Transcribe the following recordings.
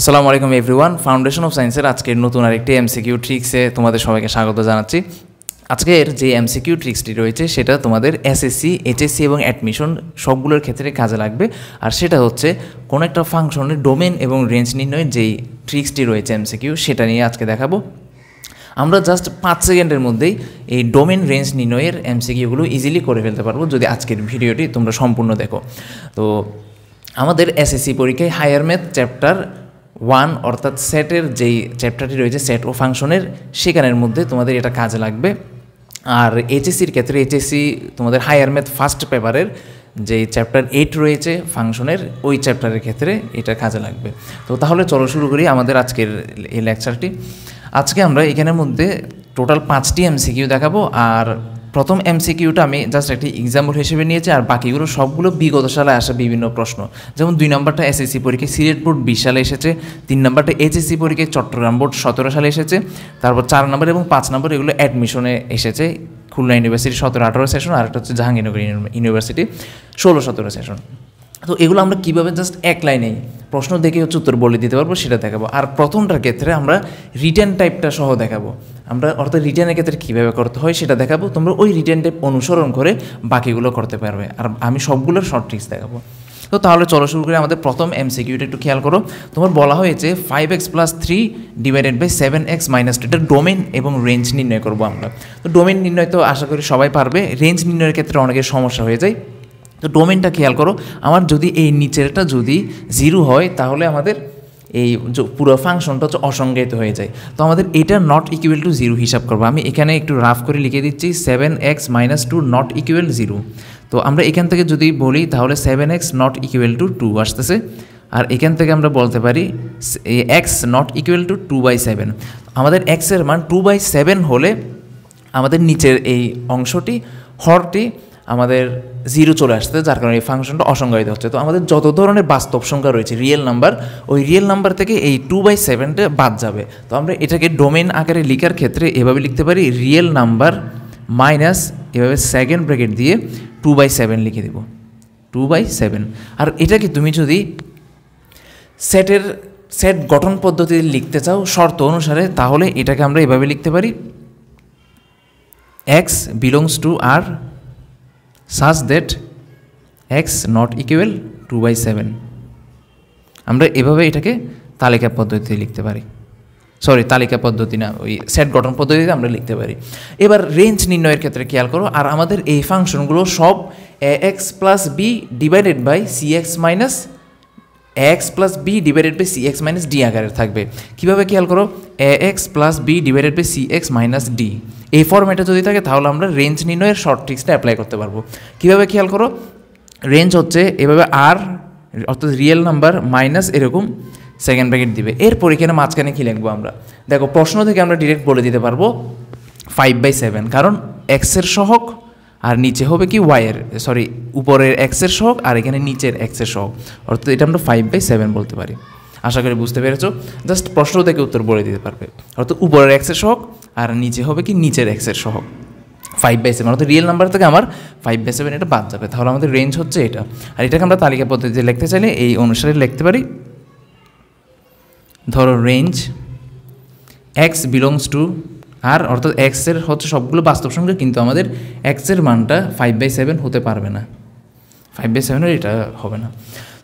আসসালামু আলাইকুম everyone foundation of সায়েন্সের আজকের নতুন আরেকটি এমসিকিউ ট্রিক্সে তোমাদের সবাইকে স্বাগত জানাচ্ছি আজকের যে এমসিকিউ ট্রিক্সটি রয়েছে সেটা তোমাদের এসএসসি এইচএসসি এবং অ্যাডমিশন সবগুলোর ক্ষেত্রে কাজে লাগবে আর সেটা হচ্ছে কোনো একটা ফাংশনের ডোমেন এবং রেঞ্জ নির্ণয়ের যেই ট্রিক্সটি রয়েছে এমসিকিউ সেটা নিয়ে আজকে দেখাবো আমরা জাস্ট পাঁচ সেকেন্ডের মধ্যেই এই ডোমেন রেঞ্জ নির্ণয়ের এমসিকিউগুলো ইজিলি করে ফেলতে পারবো যদি আজকের ভিডিওটি তোমরা সম্পূর্ণ দেখো তো আমাদের এসএসসি পরীক্ষায় হায়ার ম্যাথ চ্যাপ্টার ওয়ান অর্থাৎ সেটের যেই চ্যাপ্টারটি রয়েছে সেট ও ফাংশনের সেখানের মধ্যে তোমাদের এটা কাজে লাগবে আর এইচএসির ক্ষেত্রে এইচএসি তোমাদের হায়ার ম্যাথ ফার্স্ট পেপারের যে চ্যাপ্টার এইট রয়েছে ফাংশনের ওই চ্যাপ্টারের ক্ষেত্রে এটা কাজে লাগবে তো তাহলে চলো শুরু করি আমাদের আজকের এই লেকচারটি আজকে আমরা এখানের মধ্যে টোটাল পাঁচটি এমসিকিউ দেখাবো আর প্রথম এমসিকিউটা আমি জাস্ট একটি এক্সাম্পল হিসেবে নিয়েছি আর বাকিগুলো সবগুলো বিগত সালে আসা বিভিন্ন প্রশ্ন যেমন দুই নম্বরটা এসএসসি পরীক্ষায় সিলেট বোর্ড বিশ সালে এসেছে তিন নম্বরটা এইচএসসি পরীক্ষায় চট্টগ্রাম বোর্ড সতেরো সালে এসেছে তারপর চার নম্বর এবং পাঁচ নম্বর এগুলো অ্যাডমিশনে এসেছে খুলনা ইউনিভার্সিটি সতেরো আঠারো সেশন আর একটা হচ্ছে জাহাঙ্গীরনগর ইউনিভার্সিটি ষোলো সতেরো সেশন তো এগুলো আমরা কীভাবে জাস্ট এক লাইনেই প্রশ্ন দেখে হচ্ছে উত্তর বলে দিতে পারবো সেটা দেখাবো আর প্রথমটার ক্ষেত্রে আমরা রিটার্ন টাইপটা সহ দেখাবো আমরা অর্থাৎ রিটার্নের ক্ষেত্রে কীভাবে করতে হয় সেটা দেখাবো তোমরা ওই রিটার্ন টাইপ অনুসরণ করে বাকিগুলো করতে পারবে আর আমি সবগুলোর শর্ট ট্রিক্স দেখাবো তো তাহলে চলো শুরু করে আমাদের প্রথম এমসিকিউটা একটু খেয়াল করো তোমার বলা হয়েছে five x plus three divided by seven x minus two এটা ডোমেন এবং রেঞ্জ নির্ণয় করবো আমরা তো ডোমেন নির্ণয় তো আশা করি সবাই পারবে রেঞ্জ নির্ণয়ের ক্ষেত্রে অনেকের সমস্যা হয়ে যায় তো ডোমেনটা খেয়াল করো আমার যদি এই নিচেরটা যদি জিরো হয় তাহলে আমাদের এই পুরো ফাংশনটা হচ্ছে অসংজ্ঞায়িত হয়ে যায় তো আমাদের এটা নট ইকুয়াল টু জিরো হিসাব করবো আমি এখানে একটু রাফ করে লিখে দিচ্ছি seven x minus two not equal zero তো আমরা এখান থেকে যদি বলি তাহলে seven x not equal to two আসতেছে আর এখান থেকে আমরা বলতে পারি x not equal to two by seven আমাদের এক্সের মান টু বাই সেভেন হলে আমাদের নিচের এই অংশটি হরটি আমাদের জিরো চলে আসছে যার কারণে এই ফাংশনটা অসংজ্ঞায়িত হচ্ছে তো আমাদের যত ধরনের বাস্তব সংখ্যা রয়েছে রিয়েল নাম্বার ওই রিয়েল নাম্বার থেকে এই টু বাই সেভেনটা বাদ যাবে তো আমরা এটাকে ডোমেন আকারে লিখার ক্ষেত্রে এভাবে লিখতে পারি রিয়েল নাম্বার মাইনাস এভাবে সেকেন্ড ব্র্যাকেট দিয়ে টু বাই সেভেন লিখে দেব টু বাই সেভেন আর এটাকে তুমি যদি সেটের সেট গঠন পদ্ধতিতে লিখতে চাও শর্ত অনুসারে তাহলে এটাকে আমরা এভাবে লিখতে পারি x belongs to R such that x not equal two by seven আমরা এভাবে এটাকে তালিকা পদ্ধতিতে লিখতে পারি সরি তালিকা পদ্ধতি না ওই সেট গঠন পদ্ধতিতে আমরা লিখতে পারি এবার রেঞ্জ নির্ণয়ের ক্ষেত্রে খেয়াল করো আর আমাদের এই ফাংশনগুলো সব a x plus b divided by c x minus x plus b divided by c x minus d আকারের থাকবে কীভাবে খেয়াল করো a x plus b divided by c x minus d এই ফর্মেটে যদি থাকে তাহলে আমরা রেঞ্জ নির্ণয়ের শর্ট ট্রিক্সটা অ্যাপ্লাই করতে পারবো কীভাবে খেয়াল করো রেঞ্জ হচ্ছে এভাবে আর অর্থাৎ রিয়েল নাম্বার মাইনাস এরকম সেকেন্ড ব্র্যাকেট দিবে এরপর এখানে মাঝখানে কী লিখবো আমরা দেখো প্রশ্ন থেকে আমরা ডিরেক্ট বলে দিতে পারবো ফাইভ বাই সেভেন কারণ এক্সের সহক আর নিচে হবে কি ওয়াইয়ের সরি উপরের এক্সের সহক আর এখানে নিচের এক্সের সহক অর্থাৎ এটা আমরা ফাইভ বাই সেভেন বলতে পারি আশা করি বুঝতে পেরেছো জাস্ট প্রশ্ন থেকে উত্তর বলে দিতে পারবে অর্থাৎ উপরের এক্সের সহক আর নিচে হবে কি নিচের এক্সের সহক ফাইভ বাই সেভেন অর্থাৎ রিয়েল নাম্বার থেকে আমার ফাইভ বাই সেভেন এটা বাদ যাবে তাহলে আমাদের রেঞ্জ হচ্ছে এটা আর এটাকে আমরা তালিকা পদ্ধতিতে লিখতে চাইলে এই অনুসারে লিখতে পারি ধরো range x belongs to R অর্থাৎ এক্সের হচ্ছে সবগুলো বাস্তব সংখ্যা কিন্তু আমাদের এক্সের মানটা ফাইভ বাই সেভেন হতে পারবে না ফাইভ বাই সেভেনের এটা হবে না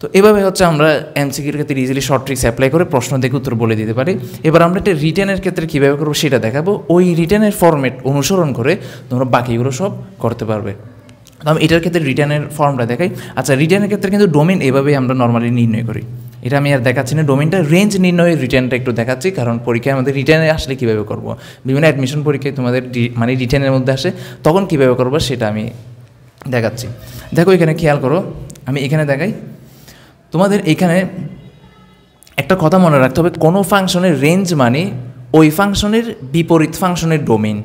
তো এভাবে হচ্ছে আমরা এমসিকিউর ক্ষেত্রে ইজিলি শর্ট ট্রিক্স অ্যাপ্লাই করে প্রশ্ন দেখে উত্তর বলে দিতে পারি এবার আমরা একটা রিটার্নের ক্ষেত্রে কীভাবে করবো সেটা দেখাবো ওই রিটার্নের ফর্মেট অনুসরণ করে তোমরা বাকিগুলো সব করতে পারবে তো আমি এটার ক্ষেত্রে রিটার্নের ফর্মটা দেখাই আচ্ছা রিটার্নের ক্ষেত্রে কিন্তু ডোমেন এভাবেই আমরা নর্মালি নির্ণয় করি এটা আমি আর দেখাচ্ছি না ডোমেনটা রেঞ্জ নির্ণয়ের রিটার্নটা একটু দেখাচ্ছি কারণ পরীক্ষায় আমাদের রিটার্নে আসলে কীভাবে করবো বিভিন্ন অ্যাডমিশন পরীক্ষায় তোমাদের মানে রিটার্নের মধ্যে আসে তখন কীভাবে করবো সেটা আমি দেখাচ্ছি দেখো এখানে খেয়াল করো আমি এখানে দেখাই তোমাদের এখানে একটা কথা মনে রাখতে হবে কোনো ফাংশনের রেঞ্জ মানে ওই ফাংশনের বিপরীত ফাংশনের ডোমেন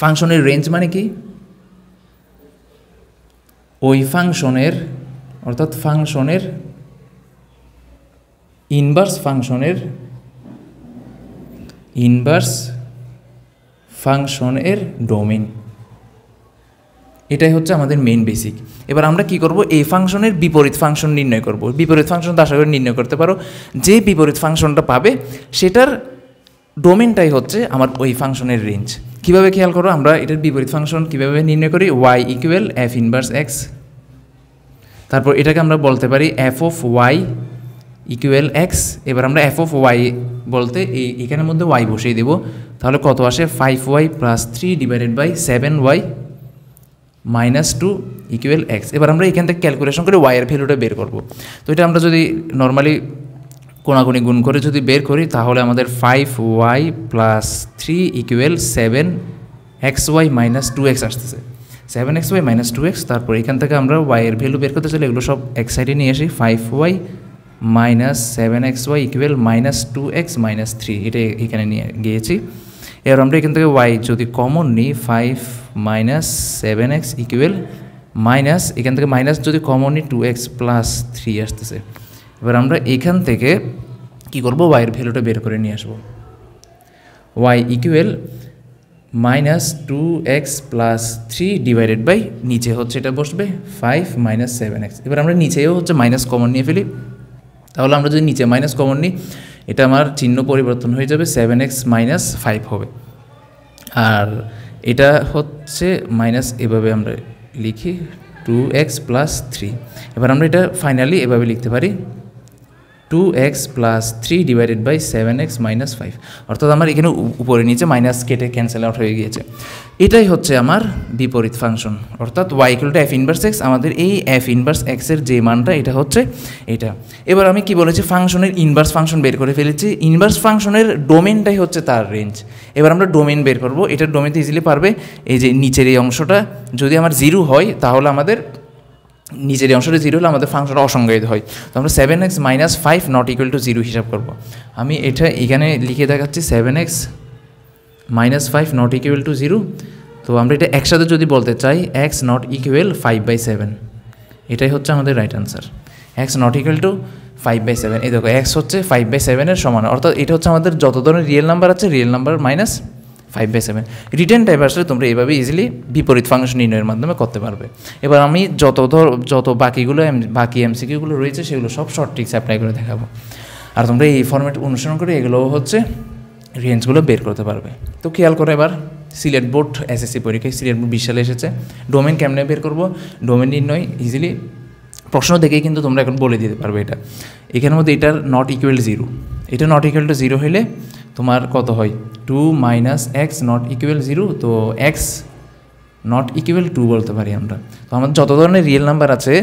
ফাংশনের রেঞ্জ মানে কি ওই ফাংশনের অর্থাৎ ফাংশনের ইনভার্স ফাংশনের ইনভার্স ফাংশনের ডোমেন এটাই হচ্ছে আমাদের মেন বেসিক এবার আমরা কি করব এই ফাংশনের বিপরীত ফাংশন নির্ণয় করব বিপরীত ফাংশন তো আশা করি নির্ণয় করতে পারো যে বিপরীত ফাংশনটা পাবে সেটার ডোমেনটাই হচ্ছে আমার ওই ফাংশনের রেঞ্জ কীভাবে খেয়াল করো আমরা এটার বিপরীত ফাংশন কীভাবে নির্ণয় করি y equal f inverse x তারপর এটাকে আমরা বলতে পারি f of y equal x এবার আমরা এফ অফ ওয়াই বলতে এই এখানের মধ্যে ওয়াই বসিয়ে দেব তাহলে কত আসে five y plus three divided by seven y minus two equal x এবার আমরা এখান থেকে ক্যালকুলেশন করে ওয়াইয়ের ভ্যালুটা বের করব তো এটা আমরা যদি নর্মালি কোনাগুনি গুণ করে যদি বের করি তাহলে আমাদের five y plus three equal seven x y minus two x আসতেছে seven x y minus two x তারপর এখান থেকে আমরা ওয়াইয়ের ভ্যালু বের করতে চাইলে এগুলো সব এক সাইডে নিয়ে আসি five y minus seven x y equal minus two x minus three এটা এখানে নিয়ে গিয়েছি এবার আমরা এখান থেকে ওয়াই যদি কমন নিই five minus seven x equal minus এখান থেকে মাইনাস যদি কমন নিই টু এক্স প্লাস থ্রি আসতেছে এবার আমরা এখান থেকে কি করব ওয়াইয়ের ভ্যালুটা বের করে নিয়ে আসবো y equal minus two x plus three divided by নিচে হচ্ছে এটা বসবে ফাইভ মাইনাস সেভেন এক্স এবার আমরা নিচেও হচ্ছে মাইনাস কমন নিয়ে ফেলি তাহলে আমরা যদি নিচে মাইনাস কমন নিই এটা আমার চিহ্ন পরিবর্তন হয়ে যাবে সেভেন এক্স মাইনাস ফাইভ হবে আর এটা হচ্ছে মাইনাস এভাবে আমরা লিখি টু এক্স প্লাস থ্রি এবার আমরা এটা ফাইনালি এভাবে লিখতে পারি two x plus three divided by seven x minus five অর্থাৎ আমার এখানে উপরে নিচে মাইনাস কেটে ক্যান্সেল আউট হয়ে গিয়েছে এটাই হচ্ছে আমার বিপরীত ফাংশন অর্থাৎ y equal to f inverse x আমাদের এই এফ ইনভার্স এক্সের যে মানটা এটা হচ্ছে এটা এবার আমি কি বলেছি ফাংশনের ইনভার্স ফাংশন বের করে ফেলেছি ইনভার্স ফাংশনের ডোমেনটাই হচ্ছে তার রেঞ্জ এবার আমরা ডোমেন বের করবো এটার ডোমেন তো ইজিলি পারবে এই যে নিচের এই অংশটা যদি আমার জিরো হয় তাহলে আমাদের নিজের অংশটা জিরো হলে আমাদের ফাংশনটা অসংজ্ঞায়িত হয় তো আমরা seven x minus five not equal to zero হিসাব করবো আমি এটা এখানে লিখে দেখাচ্ছি seven x minus five not equal to zero তো আমরা এটা একসাথে যদি বলতে চাই x not equal five by seven এটাই হচ্ছে আমাদের right answer x not equal to five by seven এই দেখো এক্স হচ্ছে ফাইভ বাই সেভেনের সমান অর্থাৎ এটা হচ্ছে আমাদের যত ধরনের রিয়েল নাম্বার আছে real number minus five by seven return type আসলে তোমরা এইভাবে ইজিলি বিপরীত ফাংশন নির্ণয়ের মাধ্যমে করতে পারবে এবার আমি যত ধর যত বাকিগুলো বাকি এমসিকিউগুলো রয়েছে সেগুলো সব শর্ট ট্রিক্স অ্যাপ্লাই করে দেখাবো আর তোমরা এই ফর্মেট অনুসরণ করে এগুলোও হচ্ছে রেঞ্জগুলো বের করতে পারবে তো খেয়াল করো এবার সিলেট বোর্ড এসএসসি পরীক্ষায় সিলেট বোর্ড বিশাল এসেছে ডোমেন কেমনে বের করবো ডোমেন নির্ণয় ইজিলি প্রশ্ন দেখেই কিন্তু তোমরা এখন বলে দিতে পারবে এটা এখানের মধ্যে এটার নট ইকুয়াল জিরো এটা নট ইকুয়াল টু জিরো হলে তোমার কত হয় two minus x not equal zero তো এক্স নট ইকুয়াল টু বলতে পারি আমরা তো আমাদের যত ধরনের রিয়েল নাম্বার আছে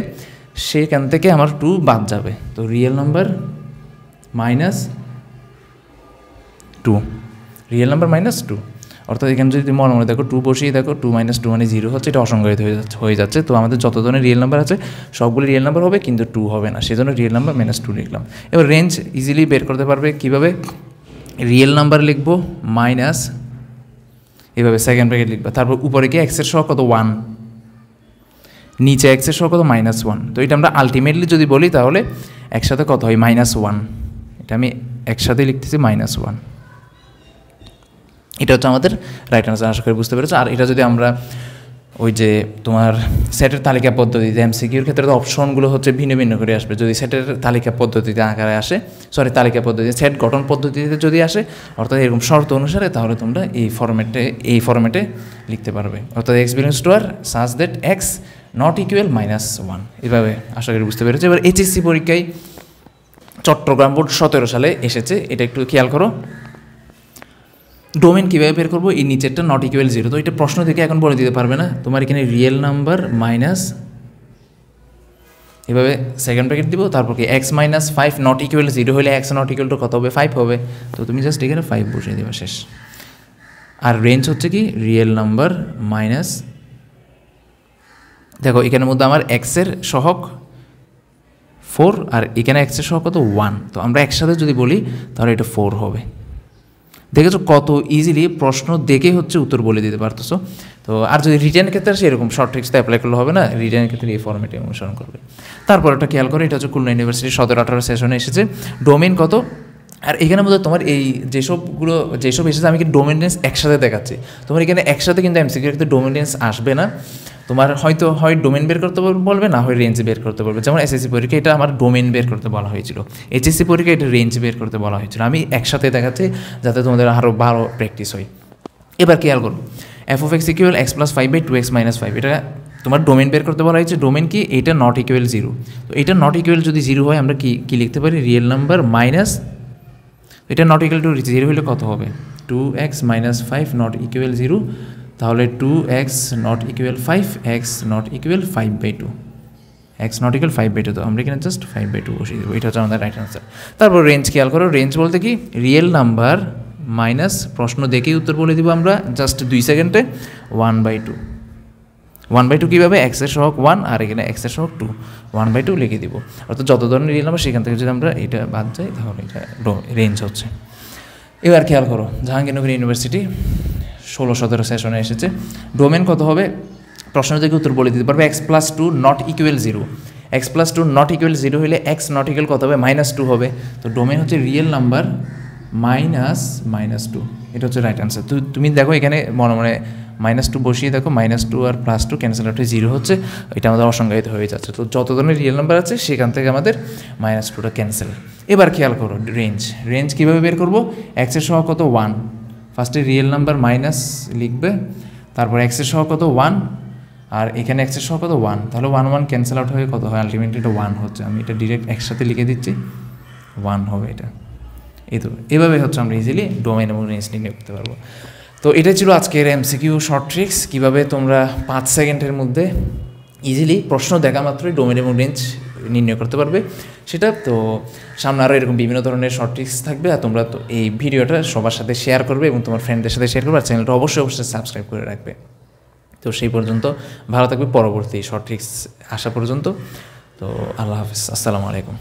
সেখান থেকে আমার টু বাদ যাবে তো real number minus two real number minus two অর্থাৎ এখানে যদি মনে মনে দেখো টু বসিয়ে দেখো টু মাইনাস টু মানে জিরো হচ্ছে এটা অসংজ্ঞায়িত হয়ে যাচ্ছে হয়ে যাচ্ছে তো আমাদের যত ধরনের রিয়েল নাম্বার আছে সবগুলি রিয়েল নাম্বার হবে কিন্তু টু হবে না সেজন্য রিয়েল নাম্বার মাইনাস টু লিখলাম এবার রেঞ্জ ইজিলি বের করতে পারবে কীভাবে রিয়েল নাম্বার লিখবো মাইনাস এভাবে সেকেন্ড ব্র্যাকেট লিখবা তারপর উপরে গিয়ে এক্সের সহ কত ওয়ান নিচে এক্সের সহ কত মাইনাস ওয়ান তো এটা আমরা আলটিমেটলি যদি বলি তাহলে একসাথে কত হয় মাইনাস ওয়ান এটা আমি একসাথে লিখতেছি মাইনাস ওয়ান এটা হচ্ছে আমাদের রাইট আনসার আশা করে বুঝতে পেরেছি আর এটা যদি আমরা ওই যে তোমার সেটের তালিকা পদ্ধতিতে এমসিকিউর ক্ষেত্রে তো অপশনগুলো হচ্ছে ভিন্ন ভিন্ন করে আসবে যদি সেটের তালিকা পদ্ধতিতে আকারে আসে সরি তালিকা পদ্ধতি সেট গঠন পদ্ধতিতে যদি আসে অর্থাৎ এরকম শর্ত অনুসারে তাহলে তোমরা এই ফরম্যাটে এই ফরম্যাটে লিখতে পারবে অর্থাৎ experience to R such that x not equal minus one এভাবে আশা করি বুঝতে পেরেছি এবার এইচএসসি পরীক্ষায় চট্টগ্রাম বোর্ড সতেরো সালে এসেছে এটা একটু খেয়াল করো ডোমেন কীভাবে বের করবো এই নিচেরটা নট ইকুয়াল জিরো তো এটা প্রশ্ন থেকে এখন বলে দিতে পারবে না তোমার এখানে রিয়েল নাম্বার মাইনাস এভাবে সেকেন্ড ব্র্যাকেট দিব তারপর কি x minus five not equal zero হলে এক্স নট ইকুয়াল টু কত হবে ফাইভ হবে তো তুমি জাস্ট এখানে ফাইভ বসিয়ে দেবে শেষ আর রেঞ্জ হচ্ছে কি রিয়েল নাম্বার মাইনাস দেখো এখানের মধ্যে আমার এক্সের সহক ফোর আর এখানে এক্সের সহক কত ওয়ান তো আমরা একসাথে যদি বলি তাহলে এটা ফোর হবে দেখেছো কত ইজিলি প্রশ্ন দেখে হচ্ছে উত্তর বলে দিতে পারতেছো তো আর যদি রিটার্নের ক্ষেত্রে এরকম শর্ট ট্রিক্স অ্যাপ্লাই করলে হবে না রিটার্নের ক্ষেত্রে এই ফর্মেটে অনুসরণ করবে তারপর একটা খেয়াল করে এটা হচ্ছে খুলনা ইউনিভার্সিটি সতেরো আঠারো সেশনে এসেছে ডোমেন কত আর এখানে মধ্যে তোমার এই যেসবগুলো যেসব এসেছে আমি কি ডোমেন্টেন্স একসাথে দেখাচ্ছি তোমার এখানে একসাথে কিন্তু এমসিকিউর ক্ষেত্রে ডোমেন্টেন্স আসবে না তোমার হয়তো হয় ডোমেন বের করতে বলবে না হয় রেঞ্জ বের করতে বলবে যেমন এসএসসি পরীক্ষা এটা আমার ডোমেন বের করতে বলা হয়েছিল এইচএসসি পরীক্ষা এটা রেঞ্জ বের করতে বলা হয়েছিল আমি একসাথে দেখাচ্ছি যাতে তোমাদের আরও ভালো প্র্যাকটিস হয় এবার খেয়াল করো f of x equal x plus five by two x minus five এটা তোমার ডোমেন বের করতে বলা হয়েছে ডোমেন কি এটা নট ইকুয়াল জিরো তো এটা নট ইকুয়াল যদি জিরো হয় আমরা কি কী লিখতে পারি রিয়েল নাম্বার মাইনাস এটা নট ইকুয়াল টু জিরো হলে কত হবে two x minus five not equal zero তাহলে two x not equal five x not equal five by two x not equal five by two তো আমরা এখানে just five by two বসিয়ে দেবো এটা হচ্ছে আমাদের রাইট অ্যান্সার তারপর রেঞ্জ খেয়াল করো রেঞ্জ বলতে কি রিয়েল নাম্বার মাইনাস প্রশ্ন দেখেই উত্তর বলে দিব আমরা জাস্ট দুই সেকেন্ডে one by two one by two কীভাবে এক্সের সহক ওয়ান আর এখানে এক্সের সহক টু ওয়ান বাই টু লিখে দিব অর্থাৎ যত ধরনের রিয়েল নাম্বার সেখান থেকে যদি আমরা এটা বাদ যাই তাহলে এটা রেঞ্জ হচ্ছে এবার খেয়াল করো জাহাঙ্গীরনগর ইউনিভার্সিটি ষোলো সতেরো সেশনে এসেছে ডোমেন কত হবে প্রশ্ন থেকে উত্তর বলে দিতে পারবে x plus two not equal zero x plus two not equal zero হলে এক্স নট ইকুয়েল কত হবে মাইনাস টু হবে তো ডোমেন হচ্ছে real number minus minus two এটা হচ্ছে রাইট আনসার তো তুমি দেখো এখানে মনে মনে মাইনাস টু বসিয়ে দেখো মাইনাস টু আর প্লাস টু ক্যান্সেল আউট হয়ে জিরো হচ্ছে এটা আমাদের অসংজ্ঞায়িত হয়ে যাচ্ছে তো যত ধরনের রিয়েল নাম্বার আছে সেখান থেকে আমাদের মাইনাস টুটা ক্যান্সেল এবার খেয়াল করো রেঞ্জ রেঞ্জ কীভাবে বের করবো এক্সের সহ কত ওয়ান ফার্স্টে রিয়েল নাম্বার মাইনাস লিখবে তারপর এক্সের সহ কত ওয়ান আর এখানে এক্সের সহ কত ওয়ান তাহলে ওয়ান ওয়ান ক্যান্সেল আউট হয়ে কত হয় আলটিমেটলি এটা ওয়ান হচ্ছে আমি এটা ডিরেক্ট একসাথে লিখে দিচ্ছি ওয়ান হবে এটা এই তো এভাবে হচ্ছে আমরা ইজিলি ডোমেন এবং রেঞ্জ নিয়ে করতে পারবো তো এটা ছিল আজকের এমসিকিউ শর্ট ট্রিক্স কীভাবে তোমরা পাঁচ সেকেন্ডের মধ্যে ইজিলি প্রশ্ন দেখা মাত্রই ডোমেন এবং রেঞ্জ নির্ণয় করতে পারবে সেটা তো সামনে আরও এরকম বিভিন্ন ধরনের শর্ট ট্রিক্স থাকবে আর তোমরা তো এই ভিডিওটা সবার সাথে শেয়ার করবে এবং তোমার ফ্রেন্ডদের সাথে শেয়ার করবে আর চ্যানেলটা অবশ্যই অবশ্যই সাবস্ক্রাইব করে রাখবে তো সেই পর্যন্ত ভালো থাকবে পরবর্তী শর্ট ট্রিক্স আসা পর্যন্ত তো আল্লাহ হাফিজ আসসালামু আলাইকুম